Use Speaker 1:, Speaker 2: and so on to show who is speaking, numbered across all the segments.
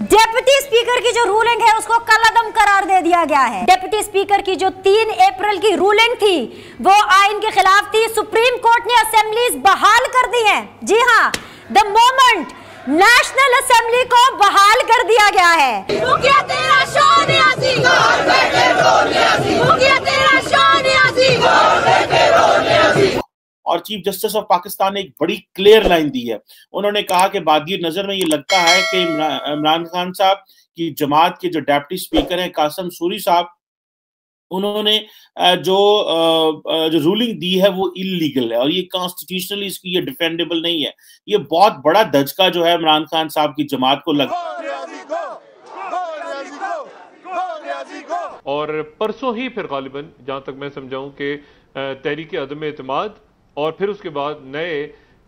Speaker 1: deputy speaker की जो ruling है उसको कलादम करार दे दिया गया है डेप्यूटी स्पीकर की जो 3 अप्रैल की रूलिंग थी वो आइन के खिलाफ थी सुप्रीम कोर्ट ने असेंबलीज बहाल कर दी हैं जी हाँ द मोमेंट नेशनल असेंबली को बहाल कर दिया गया है तेरा और चीफ जस्टिस ऑफ पाकिस्तान ने एक बड़ी क्लियर लाइन दी है उन्होंने कहा कि बादगी नजर में ये लगता है कि इमरान खान साहब की जमात के जो डेप्टी स्पीकर हैं कासम सूरी साहब उन्होंने जो जो रूलिंग दी है वो इलीगल है और ये कॉन्स्टिट्यूशनली इसकी ये डिफेंडेबल नहीं है ये बहुत बड़ा धजका जो है इमरान खान साहब की जमात को लग
Speaker 2: और परसों ही फिर गालिबन जहां तक मैं समझाऊं कि तहरीक अदम अतमाद और फिर उसके बाद नए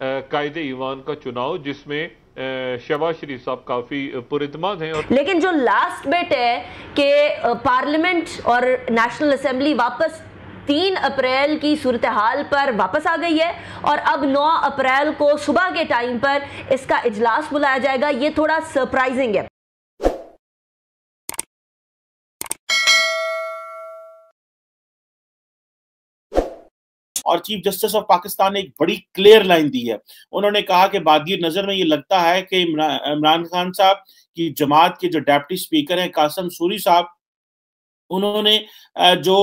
Speaker 2: कायदे ईवान का चुनाव जिसमें शबाज शरीफ साहब काफी पुरतमाद हैं और
Speaker 1: लेकिन जो लास्ट बेट है कि पार्लियामेंट और नेशनल असेंबली वापस तीन अप्रैल की सूरत हाल पर वापस आ गई है और अब नौ अप्रैल को सुबह के टाइम पर इसका इजलास बुलाया जाएगा ये थोड़ा सरप्राइजिंग है और चीफ जस्टिस ऑफ पाकिस्तान ने एक बड़ी क्लियर लाइन दी है उन्होंने कहा कि बादगी नजर में ये लगता है कि इमरान खान साहब की जमात के जो डेप्टी स्पीकर हैं कासम सूरी साहब उन्होंने जो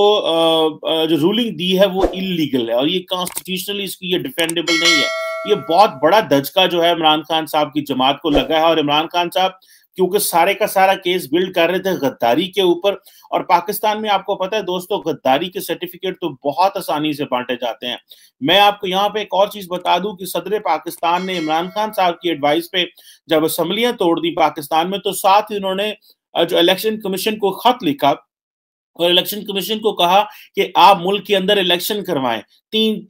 Speaker 1: जो रूलिंग दी है वो इलीगल है और ये कॉन्स्टिट्यूशनली इसकी ये डिफेंडेबल नहीं है ये बहुत बड़ा धजका जो है इमरान खान साहब की जमात को लगा है और इमरान खान साहब क्योंकि सारे का सारा केस बिल्ड कर रहे थे गद्दारी के ऊपर और पाकिस्तान में आपको पता है दोस्तों गद्दारी के सर्टिफिकेट तो बहुत आसानी से बांटे जाते हैं मैं आपको यहाँ पे एक और चीज बता दूं कि सदर पाकिस्तान ने इमरान खान साहब की एडवाइस पे जब असम्बलियां तोड़ दी पाकिस्तान में तो साथ ही उन्होंने जो इलेक्शन कमीशन को खत लिखा और इलेक्शन कमीशन को कहा कि आप मुल्क के अंदर इलेक्शन करवाएं तीन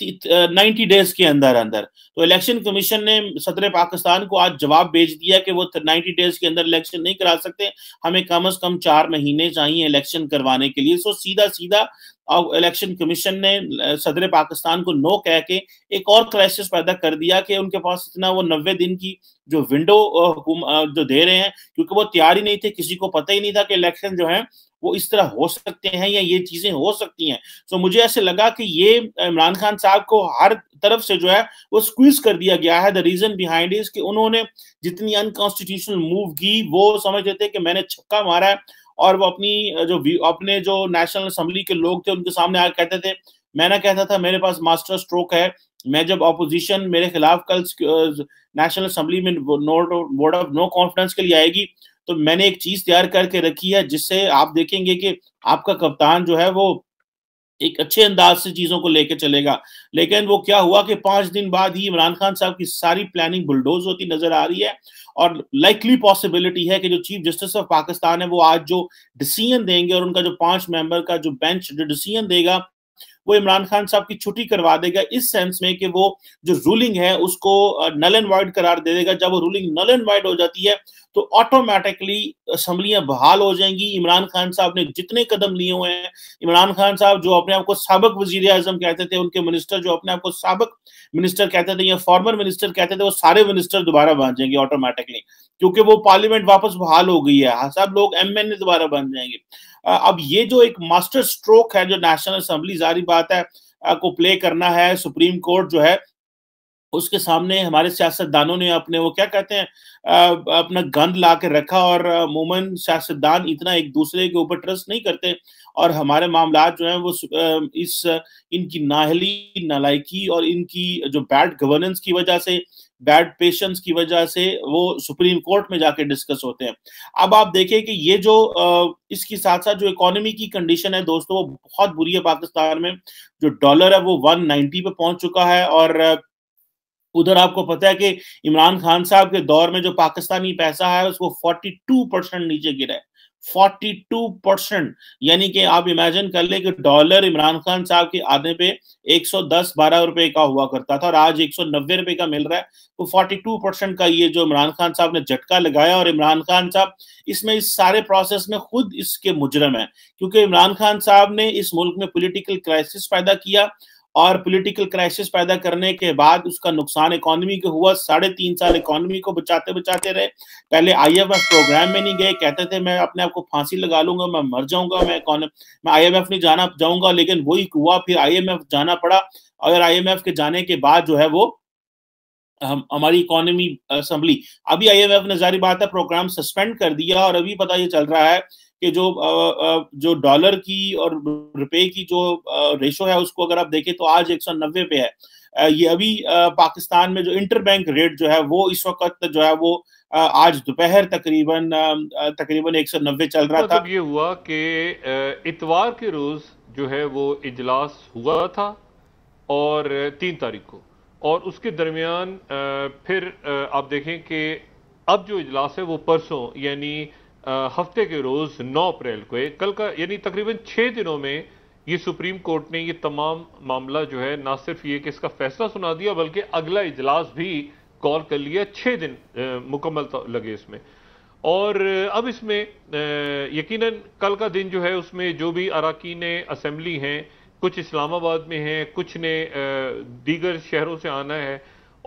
Speaker 1: नाइन्टी डेज के अंदर अंदर तो इलेक्शन कमीशन ने सदर पाकिस्तान को आज जवाब भेज दिया कि वो नाइन्टी डेज के अंदर इलेक्शन नहीं करा सकते हमें कम अज कम चार महीने चाहिए इलेक्शन करवाने के लिए सो सीधा सीधा और इलेक्शन कमीशन ने सदर पाकिस्तान को नो कह के एक और क्राइसिस पैदा कर दिया कि उनके पास इतना वो नब्बे दिन की जो विंडो जो दे रहे हैं क्योंकि वो तैयार ही नहीं थे किसी को पता ही नहीं था कि इलेक्शन जो है वो इस तरह हो सकते हैं या ये चीजें हो सकती हैं तो मुझे ऐसे लगा कि ये इमरान खान साहब को हर तरफ से जो है वो स्क्वीज कर दिया गया है द रीजन बिहाइंड इज कि उन्होंने जितनी अनकॉन्स्टिट्यूशनल मूव की वो समझ रहे थे कि मैंने छक्का मारा है और वो अपनी जो अपने जो नेशनल असम्बली के लोग थे उनके सामने आकर कहते थे मैं ना कहता था मेरे पास मास्टर स्ट्रोक है मैं जब अपोजिशन मेरे खिलाफ कल national assembly vote of no नो कॉन्फिडेंस के लिए आएगी तो मैंने एक चीज तैयार करके रखी है जिससे आप देखेंगे कि आपका कप्तान जो है वो एक अच्छे अंदाज से चीजों को लेके चलेगा लेकिन वो क्या हुआ कि पांच दिन बाद ही इमरान खान साहब की सारी प्लानिंग बुलडोज होती नजर आ रही है और लाइकली पॉसिबिलिटी है कि जो चीफ जस्टिस ऑफ पाकिस्तान है वो आज जो डिसीजन देंगे और उनका जो पांच मेंबर का जो बेंच जो डिसीजन देगा वो इमरान खान साहब की छुट्टी करवा देगा इस सेंस में कि वो जो रूलिंग है उसको नल एंड वाइड करार दे देगा जब वो रूलिंग नल एंड वाइड हो जाती है तो ऑटोमेटिकली असम्बलियां बहाल हो जाएंगी इमरान खान साहब ने जितने कदम लिए हुए हैं इमरान खान साहब जो अपने आप को सबक वजीर अजम कहते थे उनके मिनिस्टर जो अपने आप को सबक मिनिस्टर कहते थे या फॉर्मर मिनिस्टर कहते थे वो सारे मिनिस्टर दोबारा बन जाएंगे ऑटोमेटिकली क्योंकि वो पार्लियामेंट वापस बहाल हो गई है सब लोग एम दोबारा बन जाएंगे अब ये जो एक मास्टर स्ट्रोक है जो नेशनल असेंबली जारी बात है को प्ले करना है सुप्रीम कोर्ट जो है उसके सामने हमारे सियासतदानों ने अपने वो क्या कहते हैं अपना गंद ला के रखा और मोमन सियासतदान इतना एक दूसरे के ऊपर ट्रस्ट नहीं करते और हमारे मामला जो है वो इस इनकी नाहली नालायकी और इनकी जो बैड गवर्नेंस की वजह से बैड पेशेंस की वजह से वो सुप्रीम कोर्ट में जाके डिस्कस होते हैं अब आप देखें कि ये जो इसके साथ साथ जो इकोनॉमी की कंडीशन है दोस्तों वो बहुत बुरी है पाकिस्तान में जो डॉलर है वो 190 पे पहुंच चुका है और उधर आपको पता है कि इमरान खान साहब के दौर में जो पाकिस्तानी पैसा है उसको 42 परसेंट नीचे गिरा है 42 परसेंट यानी कि आप इमेजिन कर ले कि डॉलर इमरान खान साहब के आने पे 110 12 रुपए का हुआ करता था और आज 190 रुपए का मिल रहा है तो 42 परसेंट का ये जो इमरान खान साहब ने झटका लगाया और इमरान खान साहब इसमें इस सारे प्रोसेस में खुद इसके मुजरम है क्योंकि इमरान खान साहब ने इस मुल्क में पोलिटिकल क्राइसिस पैदा किया और पॉलिटिकल क्राइसिस पैदा करने के बाद उसका नुकसान इकोनॉमी को हुआ साढ़े तीन साल इकोनॉमी को बचाते बचाते रहे पहले आईएमएफ प्रोग्राम में नहीं गए कहते थे मैं अपने आप को फांसी लगा लूंगा मैं मर जाऊंगा मैं मैं आईएमएफ नहीं जाना जाऊंगा लेकिन वही हुआ फिर आईएमएफ जाना पड़ा और एफ के जाने के बाद जो है वो हमारी इकोनॉमी असम्बली अभी आईएमएफ ने जारी बात है प्रोग्राम सस्पेंड कर दिया और अभी पता ये चल रहा है कि जो जो डॉलर की और रुपए की जो रेशो है उसको अगर आप देखें तो आज 190 पे है ये अभी पाकिस्तान में जो इंटरबैंक रेट जो है वो इस वक्त जो है वो आज दोपहर तकरीबन तकरीबन 190 चल रहा था मतलब
Speaker 2: ये हुआ कि इतवार के रोज जो है वो इजलास हुआ था और तीन तारीख को और उसके दरमियान फिर आप देखें कि अब जो इजलास है वो परसों यानी हफ्ते के रोज़ 9 अप्रैल को है कल का यानी तकरीबन छः दिनों में ये सुप्रीम कोर्ट ने ये तमाम मामला जो है ना सिर्फ ये कि इसका फैसला सुना दिया बल्कि अगला इजलास भी कॉल कर लिया छः दिन मुकम्मल लगे इसमें और अब इसमें यकीनन कल का दिन जो है उसमें जो भी अराकीन असेंबली हैं कुछ इस्लामाबाद में हैं कुछ ने दीगर शहरों से आना है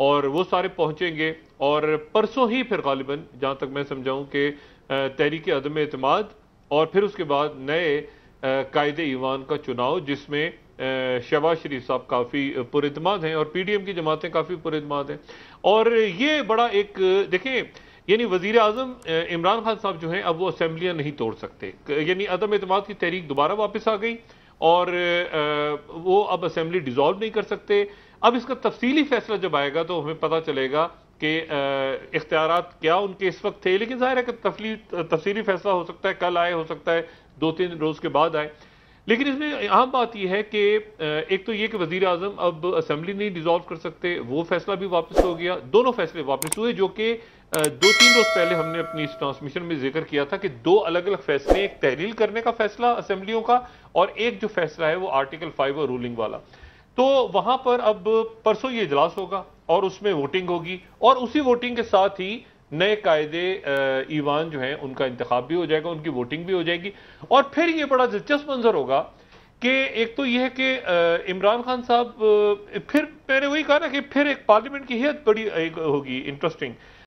Speaker 2: और वो सारे पहुँचेंगे और परसों ही फिर गालिबा जहाँ तक मैं समझाऊँ कि तहरीक अदम अतमाद और फिर उसके बाद नए कायदे ईवान का चुनाव जिसमें शहबाज शरीफ साहब काफ़ी पुरमाद हैं और पी डी एम की जमातें काफ़ी पुरमाद हैं और ये बड़ा एक देखें यानी वजीर अजम इमरान खान साहब जो हैं अब वो असम्बलियाँ नहीं तोड़ सकते यानी अदम अतमाद की तहरीक दोबारा वापस आ गई और वो अब असेंबली डिजॉल्व नहीं कर सकते अब इसका तफसीली फैसला जब आएगा तो हमें पता चलेगा कि इख्तियार क्या उनके इस वक्त थे लेकिन जाहिर है कि तफली तफसीली फैसला हो सकता है कल आए हो सकता है दो तीन रोज़ के बाद आए लेकिन इसमें अहम बात यह है कि एक तो ये कि वजीर अजम अब असेंबली नहीं डिजॉल्व कर सकते वो फैसला भी वापस हो गया दोनों फैसले वापस हुए जो कि दो तीन रोज पहले हमने अपनी इस ट्रांसमिशन में जिक्र किया था कि दो अलग अलग फैसले एक तहरील करने का फैसला असेंबलियों का और एक जो फैसला है वो आर्टिकल फाइव और रूलिंग वाला तो वहां पर अब परसों ये इजलास होगा और उसमें वोटिंग होगी और उसी वोटिंग के साथ ही नए कायदे ईवान जो है उनका इंतखब भी हो जाएगा उनकी वोटिंग भी हो जाएगी और फिर ये बड़ा दिलचस्प मंजर होगा कि एक तो यह है कि इमरान खान साहब फिर मैंने वही कहा ना कि फिर एक पार्लियामेंट की हेत बड़ी होगी इंटरेस्टिंग